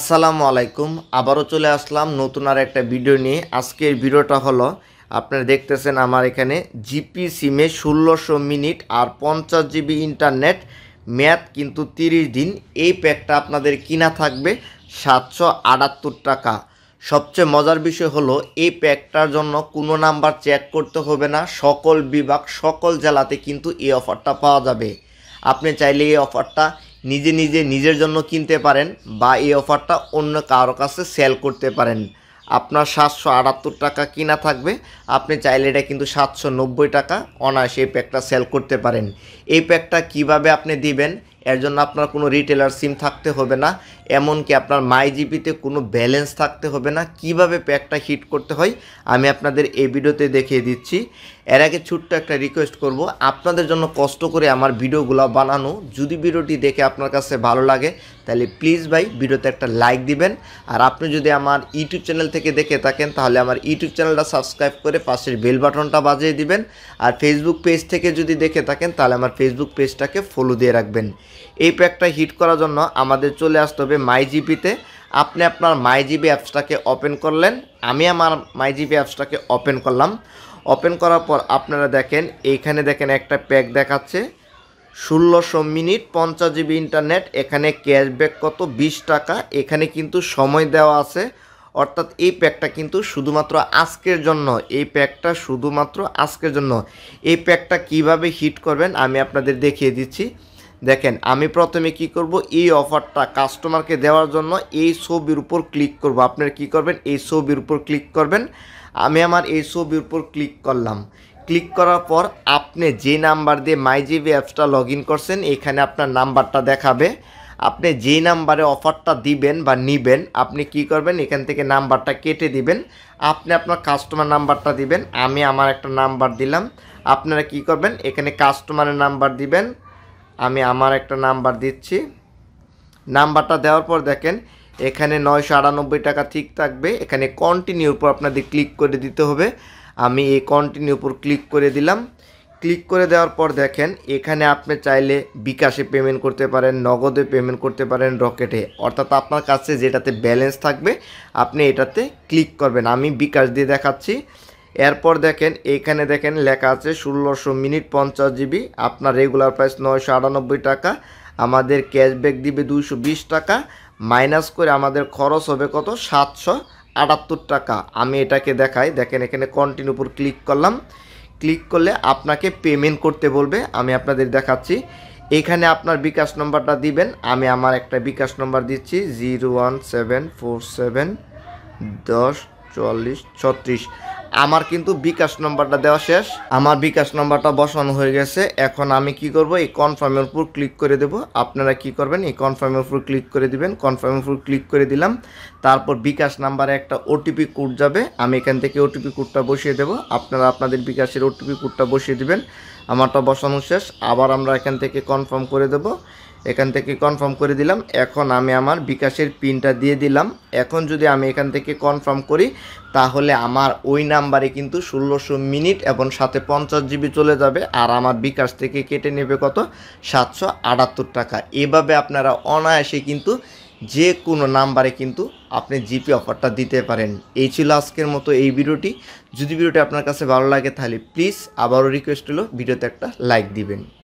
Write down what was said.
আসসালামু আলাইকুম আবারও চলে আসলাম নতুন আর একটা ভিডিও নিয়ে আজকের ভিডিওটা হলো আপনারা দেখতেছেন আমার এখানে জিপি সিমে ষোলোশো মিনিট আর পঞ্চাশ জিবি ইন্টারনেট ম্যাথ কিন্তু তিরিশ দিন এই প্যাকটা আপনাদের কিনা থাকবে সাতশো আটাত্তর টাকা সবচেয়ে মজার বিষয় হলো এই প্যাকটার জন্য কোনো নাম্বার চেক করতে হবে না সকল বিভাগ সকল জেলাতে কিন্তু এই অফারটা পাওয়া যাবে আপনি চাইলে এই অফারটা নিজে নিজে নিজের জন্য কিনতে পারেন বা এই অফারটা অন্য কারো কাছে সেল করতে পারেন আপনার সাতশো আটাত্তর টাকা কিনা থাকবে আপনি চাইলে এটা কিন্তু সাতশো নব্বই টাকা অনায়াসে এই প্যাকটা সেল করতে পারেন এই প্যাকটা কিভাবে আপনি দিবেন এর জন্য আপনার কোনো রিটেলার সিম থাকতে হবে না এমনকি আপনার মাইজিপিতে কোনো ব্যালেন্স থাকতে হবে না কিভাবে প্যাকটা হিট করতে হয় আমি আপনাদের এই ভিডিওতে দেখিয়ে দিচ্ছি এর আগে ছোট্ট একটা রিকোয়েস্ট করব আপনাদের জন্য কষ্ট করে আমার ভিডিওগুলো বানানো যদি ভিডিওটি দেখে আপনার কাছে ভালো লাগে তাহলে প্লিজ ভাই ভিডিওতে একটা লাইক দিবেন আর আপনি যদি আমার ইউটিউব চ্যানেল থেকে দেখে থাকেন তাহলে আমার ইউটিউব চ্যানেলটা সাবস্ক্রাইব করে পাশের বেল বাটনটা বাজিয়ে দিবেন আর ফেসবুক পেজ থেকে যদি দেখে থাকেন তাহলে আমার ফেসবুক পেজটাকে ফলো দিয়ে রাখবেন এই প্যাকটা হিট করার জন্য আমাদের চলে আসতে হবে মাইজিপিতে আপনি আপনার মাইজিবি অ্যাপসটাকে ওপেন করলেন আমি আমার মাইজিবি অ্যাপসটাকে ওপেন করলাম ওপেন করার পর আপনারা দেখেন এইখানে দেখেন একটা প্যাক দেখাচ্ছে ষোলোশো মিনিট পঞ্চাশ জিবি ইন্টারনেট এখানে ক্যাশব্যাক কত বিশ টাকা এখানে কিন্তু সময় দেওয়া আছে অর্থাৎ এই প্যাকটা কিন্তু শুধুমাত্র আজকের জন্য এই প্যাকটা শুধুমাত্র আজকের জন্য এই প্যাকটা কিভাবে হিট করবেন আমি আপনাদের দেখিয়ে দিচ্ছি দেখেন আমি প্রথমে কি করব এই অফারটা কাস্টমারকে দেওয়ার জন্য এই ছবির উপর ক্লিক করব আপনারা কি করবেন এই ছবির উপর ক্লিক করবেন আমি আমার এই ছবির উপর ক্লিক করলাম ক্লিক করার পর আপনি যে নাম্বার দিয়ে মাইজিবি অ্যাপসটা লগ করছেন এখানে আপনার নাম্বারটা দেখাবে আপনি যে নাম্বারে অফারটা দিবেন বা নিবেন আপনি কি করবেন এখান থেকে নাম্বারটা কেটে দিবেন আপনি আপনার কাস্টমার নাম্বারটা দিবেন আমি আমার একটা নাম্বার দিলাম আপনারা কি করবেন এখানে কাস্টমারের নাম্বার দিবেন আমি আমার একটা নাম্বার দিচ্ছি নাম্বারটা দেওয়ার পর দেখেন এখানে নয়শো আটানব্বই টাকা ঠিক থাকবে এখানে কন্টিনিউর উপর আপনাদের ক্লিক করে দিতে হবে আমি এই কন্টিনিউ উপর ক্লিক করে দিলাম ক্লিক করে দেওয়ার পর দেখেন এখানে আপনি চাইলে বিকাশে পেমেন্ট করতে পারেন নগদে পেমেন্ট করতে পারেন রকেটে অর্থাৎ আপনার কাছে যেটাতে ব্যালেন্স থাকবে আপনি এটাতে ক্লিক করবেন আমি বিকাশ দিয়ে দেখাচ্ছি এরপর দেখেন এইখানে দেখেন লেখা আছে ষোলোশো মিনিট পঞ্চাশ জিবি আপনার রেগুলার প্রাইস নয়শো আটানব্বই টাকা আমাদের ক্যাশব্যাক দিবে দুইশো বিশ টাকা মাইনাস করে আমাদের খরচ হবে কত সাতশো আটাত্তর টাকা আমি এটাকে দেখাই দেখেন এখানে কন্টিনিউ উপর ক্লিক করলাম ক্লিক করলে আপনাকে পেমেন্ট করতে বলবে আমি আপনাদের দেখাচ্ছি এখানে আপনার বিকাশ নম্বরটা দিবেন আমি আমার একটা বিকাশ নম্বর দিচ্ছি zero one seven four seven দশ চল্লিশ ছত্রিশ আমার কিন্তু বিকাশ নম্বরটা দেওয়া শেষ আমার বিকাশ নম্বরটা বসানো হয়ে গেছে এখন আমি কি করব এই কনফার্মের উপর ক্লিক করে দেব আপনারা কি করবেন এই কনফার্মের উপর ক্লিক করে দিবেন কনফার্মের উপর ক্লিক করে দিলাম তারপর বিকাশ নাম্বারে একটা ওটিপি কোড যাবে আমি এখান থেকে ওটিপি কোডটা বসিয়ে দেব আপনারা আপনাদের বিকাশের ওটিপি কোডটা বসিয়ে দিবেন আমারটা বসানো শেষ আবার আমরা এখান থেকে কনফার্ম করে দেব এখান থেকে কনফার্ম করে দিলাম এখন আমি আমার বিকাশের পিনটা দিয়ে দিলাম এখন যদি আমি এখান থেকে কনফার্ম করি তাহলে আমার ওই নাম্বারে কিন্তু ষোলোশো মিনিট এবং সাথে পঞ্চাশ জিবি চলে যাবে আর আমার বিকাশ থেকে কেটে নেবে কত সাতশো আটাত্তর টাকা এভাবে আপনারা অনায়াসে কিন্তু যে কোনো নাম্বারে কিন্তু আপনি জিপি অফারটা দিতে পারেন এই ছিল আজকের মতো এই ভিডিওটি যদি ভিডিওটি আপনার কাছে ভালো লাগে তাহলে প্লিজ আবারও রিকোয়েস্ট হলো ভিডিওতে একটা লাইক দিবেন